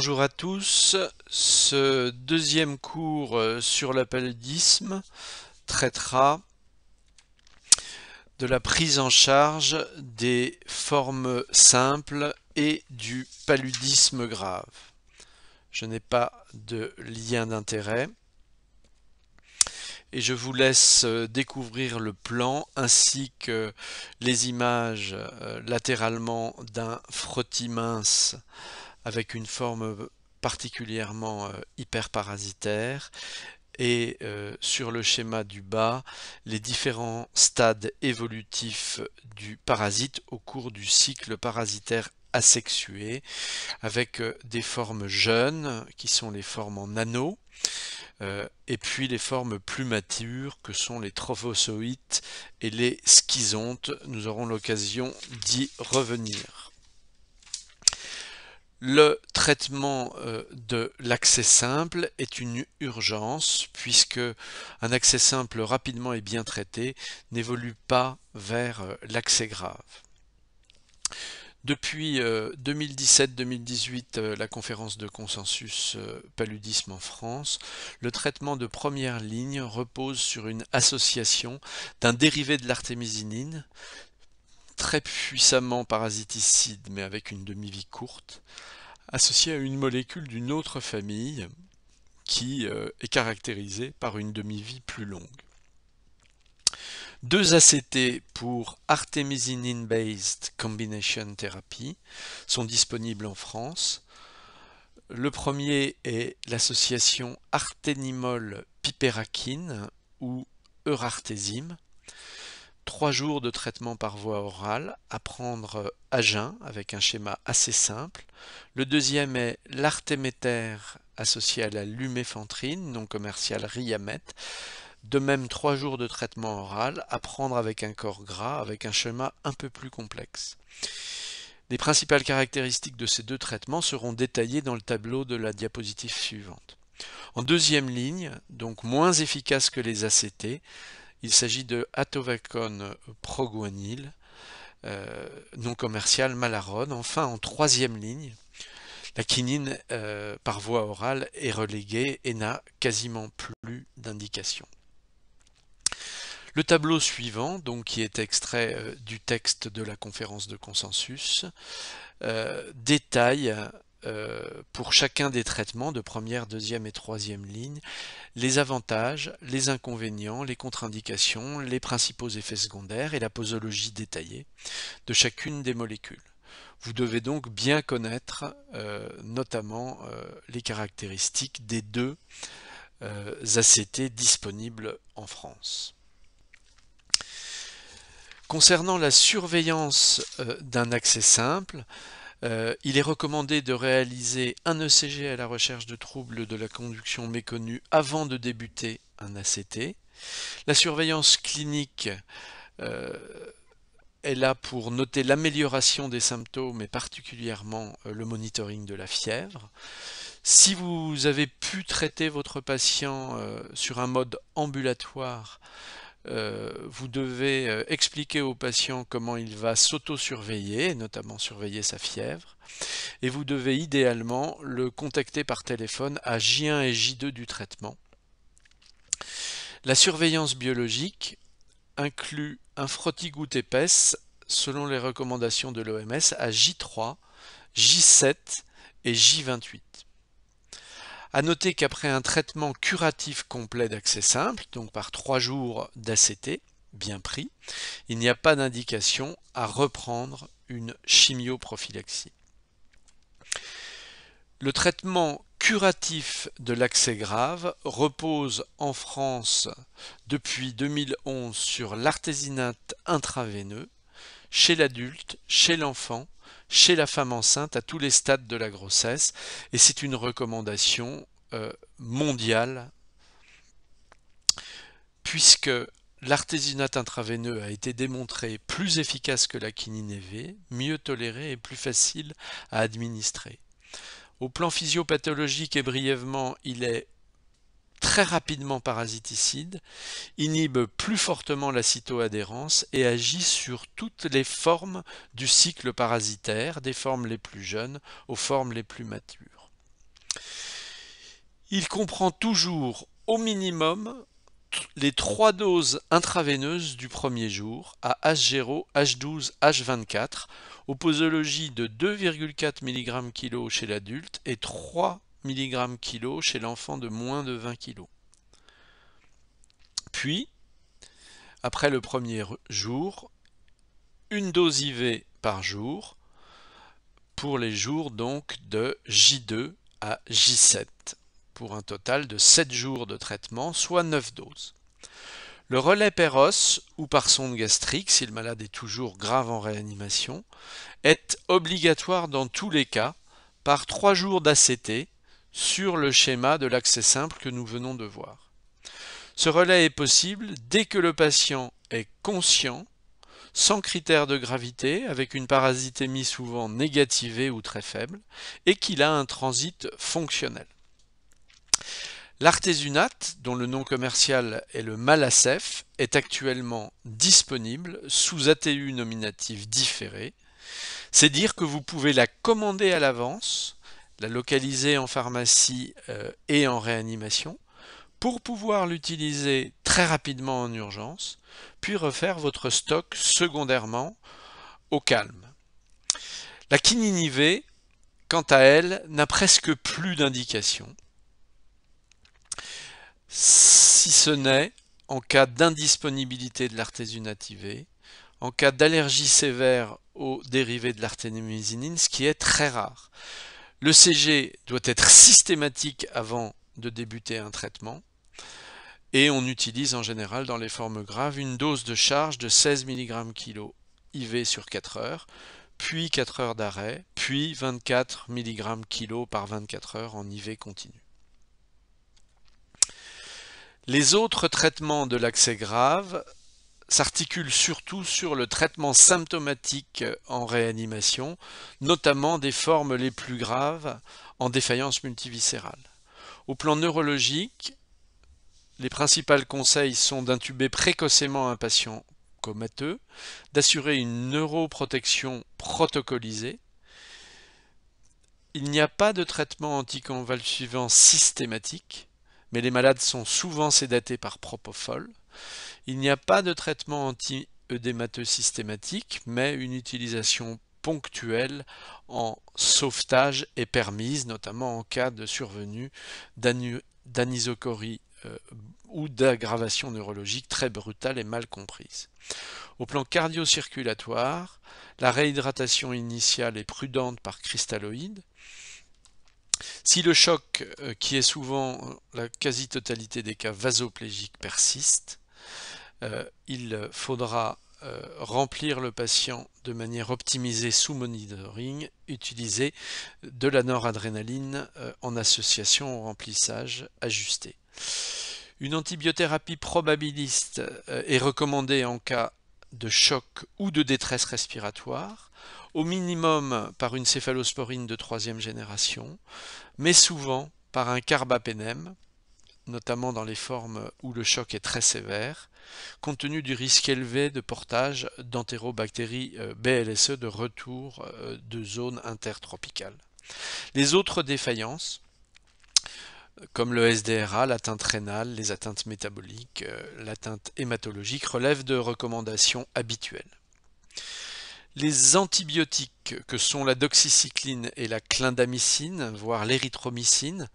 Bonjour à tous, ce deuxième cours euh, sur le paludisme traitera de la prise en charge des formes simples et du paludisme grave. Je n'ai pas de lien d'intérêt et je vous laisse euh, découvrir le plan ainsi que les images euh, latéralement d'un frottis mince avec une forme euh, particulièrement euh, hyperparasitaire et euh, sur le schéma du bas, les différents stades évolutifs du parasite au cours du cycle parasitaire asexué, avec des formes jeunes, qui sont les formes en anneaux, et puis les formes plus matures, que sont les trophozoïtes et les schizontes. Nous aurons l'occasion d'y revenir. Le traitement euh, de l'accès simple est une urgence puisque un accès simple rapidement et bien traité n'évolue pas vers euh, l'accès grave. Depuis 2017-2018, euh, la conférence de consensus paludisme en France, le traitement de première ligne repose sur une association d'un dérivé de l'artémisinine, très puissamment parasiticide mais avec une demi-vie courte, associée à une molécule d'une autre famille qui euh, est caractérisée par une demi-vie plus longue. Deux ACT pour artemisinin Based Combination Therapy sont disponibles en France. Le premier est l'association Artenimol piperaquine ou Eurartésime trois jours de traitement par voie orale à prendre euh, à jeun avec un schéma assez simple. Le deuxième est l'artéméter associé à la luméfantrine, non commerciale Riamet. De même, trois jours de traitement oral à prendre avec un corps gras, avec un schéma un peu plus complexe. Les principales caractéristiques de ces deux traitements seront détaillées dans le tableau de la diapositive suivante. En deuxième ligne, donc moins efficace que les ACT, il s'agit de atovacone proguanil, euh, non commercial Malarone. Enfin, en troisième ligne, la quinine euh, par voie orale est reléguée et n'a quasiment plus d'indication. Le tableau suivant, donc, qui est extrait euh, du texte de la conférence de consensus, détaille euh, pour chacun des traitements de première, deuxième et troisième ligne, les avantages, les inconvénients, les contre-indications, les principaux effets secondaires et la posologie détaillée de chacune des molécules. Vous devez donc bien connaître euh, notamment euh, les caractéristiques des deux ACT disponibles en France. Concernant la surveillance d'un accès simple, euh, il est recommandé de réaliser un ECG à la recherche de troubles de la conduction méconnue avant de débuter un ACT. La surveillance clinique euh, est là pour noter l'amélioration des symptômes et particulièrement euh, le monitoring de la fièvre. Si vous avez pu traiter votre patient sur un mode ambulatoire, euh, vous devez euh, expliquer au patient comment il va s'auto-surveiller, notamment surveiller sa fièvre, et vous devez idéalement le contacter par téléphone à J1 et J2 du traitement. La surveillance biologique inclut un frottis goutte épaisse, selon les recommandations de l'OMS, à J3, J7 et J28. A noter qu'après un traitement curatif complet d'accès simple, donc par trois jours d'ACT, bien pris, il n'y a pas d'indication à reprendre une chimioprophylaxie. Le traitement curatif de l'accès grave repose en France depuis 2011 sur l'artésinate intraveineux chez l'adulte, chez l'enfant chez la femme enceinte à tous les stades de la grossesse. Et c'est une recommandation euh, mondiale, puisque l'artésinate intraveineux a été démontré plus efficace que la quinine e mieux toléré et plus facile à administrer. Au plan physiopathologique et brièvement, il est très rapidement parasiticide, inhibe plus fortement la cytoadhérence et agit sur toutes les formes du cycle parasitaire, des formes les plus jeunes aux formes les plus matures. Il comprend toujours au minimum les trois doses intraveineuses du premier jour à H0, H12, H24, aux posologies de 2,4 mg kg chez l'adulte et 3 milligrammes kg chez l'enfant de moins de 20 kg. Puis, après le premier jour, une dose IV par jour pour les jours donc de J2 à J7 pour un total de 7 jours de traitement, soit 9 doses. Le relais Péros, ou par sonde gastrique, si le malade est toujours grave en réanimation, est obligatoire dans tous les cas par 3 jours d'ACT sur le schéma de l'accès simple que nous venons de voir. Ce relais est possible dès que le patient est conscient, sans critère de gravité, avec une parasitémie souvent négativée ou très faible, et qu'il a un transit fonctionnel. L'artésunate, dont le nom commercial est le Malacef, est actuellement disponible sous ATU nominatif différé. C'est dire que vous pouvez la commander à l'avance la localiser en pharmacie euh, et en réanimation, pour pouvoir l'utiliser très rapidement en urgence, puis refaire votre stock secondairement au calme. La quinine quant à elle, n'a presque plus d'indication, si ce n'est en cas d'indisponibilité de l'artésunativée, en cas d'allergie sévère aux dérivés de l'artémisinine, ce qui est très rare. Le CG doit être systématique avant de débuter un traitement. Et on utilise en général dans les formes graves une dose de charge de 16 mg kg IV sur 4 heures, puis 4 heures d'arrêt, puis 24 mg kg par 24 heures en IV continu. Les autres traitements de l'accès grave s'articule surtout sur le traitement symptomatique en réanimation, notamment des formes les plus graves en défaillance multiviscérale. Au plan neurologique, les principaux conseils sont d'intuber précocement un patient comateux, d'assurer une neuroprotection protocolisée. Il n'y a pas de traitement anticonvulsivant systématique, mais les malades sont souvent sédatés par propofol il n'y a pas de traitement anti-œdémateux systématique, mais une utilisation ponctuelle en sauvetage est permise, notamment en cas de survenue d'anisocorie euh, ou d'aggravation neurologique très brutale et mal comprise. Au plan cardio la réhydratation initiale est prudente par cristalloïde. Si le choc, euh, qui est souvent euh, la quasi-totalité des cas vasoplégiques, persiste, euh, il faudra euh, remplir le patient de manière optimisée sous monitoring, utiliser de la noradrénaline euh, en association au remplissage ajusté. Une antibiothérapie probabiliste est recommandée en cas de choc ou de détresse respiratoire, au minimum par une céphalosporine de troisième génération, mais souvent par un carbapénème, notamment dans les formes où le choc est très sévère, compte tenu du risque élevé de portage d'entérobactéries euh, BLSE de retour euh, de zones intertropicales. Les autres défaillances, comme le SDRA, l'atteinte rénale, les atteintes métaboliques, euh, l'atteinte hématologique, relèvent de recommandations habituelles. Les antibiotiques que sont la doxycycline et la clindamycine, voire l'érythromycine,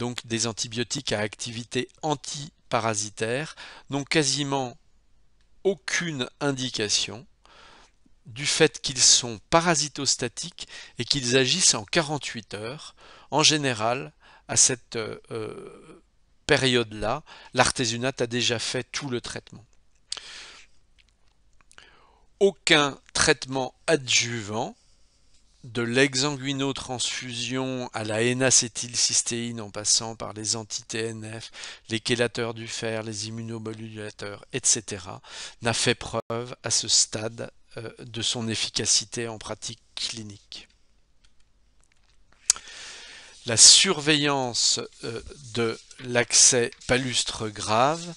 donc des antibiotiques à activité antiparasitaire, n'ont quasiment aucune indication du fait qu'ils sont parasitostatiques et qu'ils agissent en 48 heures. En général, à cette euh, euh, période-là, l'artésunate a déjà fait tout le traitement. Aucun traitement adjuvant de l'exanguinotransfusion à la n-acétylcystéine en passant par les anti-TNF, les chélateurs du fer, les immunomodulateurs, etc., n'a fait preuve à ce stade euh, de son efficacité en pratique clinique. La surveillance euh, de l'accès palustre grave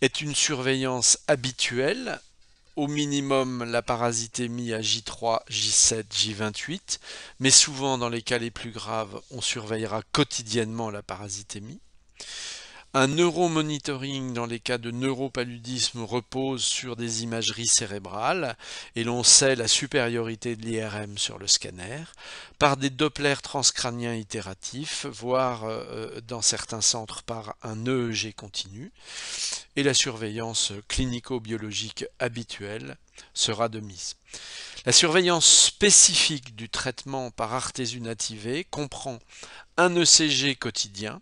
est une surveillance habituelle au minimum la parasitémie à J3, J7, J28, mais souvent dans les cas les plus graves, on surveillera quotidiennement la parasitémie. Un neuromonitoring dans les cas de neuropaludisme repose sur des imageries cérébrales et l'on sait la supériorité de l'IRM sur le scanner, par des dopplers transcraniens itératifs, voire euh, euh, dans certains centres par un EEG continu, et la surveillance clinico-biologique habituelle sera de mise. La surveillance spécifique du traitement par nativée comprend un ECG quotidien,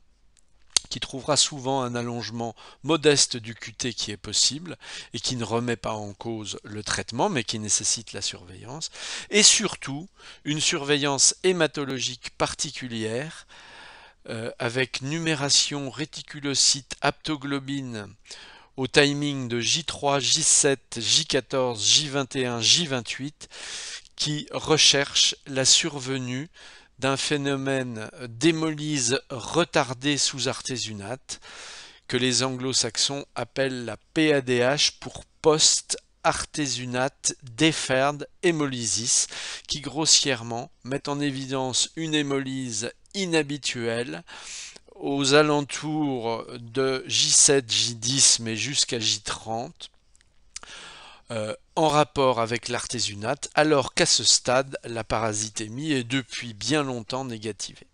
qui trouvera souvent un allongement modeste du QT qui est possible et qui ne remet pas en cause le traitement mais qui nécessite la surveillance, et surtout une surveillance hématologique particulière euh, avec numération réticulocyte aptoglobine au timing de J3, J7, J14, J21, J28 qui recherche la survenue d'un phénomène d'hémolyse retardée sous artésunate que les anglo-saxons appellent la PADH pour post-artésunate deferred hémolysis qui grossièrement met en évidence une hémolyse inhabituelle aux alentours de J7, J10 mais jusqu'à J30 euh, en rapport avec l'artésunate, alors qu'à ce stade, la parasitémie est depuis bien longtemps négativée.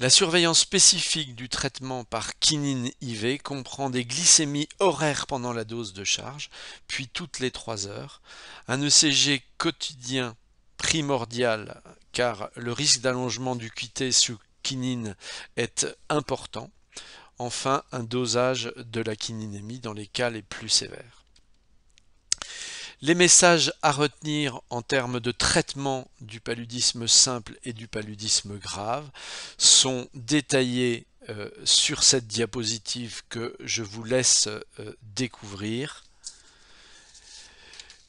La surveillance spécifique du traitement par quinine IV comprend des glycémies horaires pendant la dose de charge, puis toutes les 3 heures, un ECG quotidien primordial car le risque d'allongement du QT sous quinine est important, enfin un dosage de la quininémie dans les cas les plus sévères. Les messages à retenir en termes de traitement du paludisme simple et du paludisme grave sont détaillés euh, sur cette diapositive que je vous laisse euh, découvrir.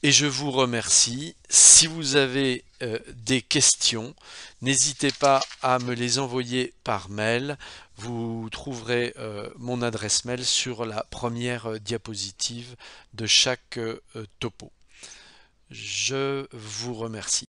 Et je vous remercie. Si vous avez euh, des questions, n'hésitez pas à me les envoyer par mail. Vous trouverez mon adresse mail sur la première diapositive de chaque topo. Je vous remercie.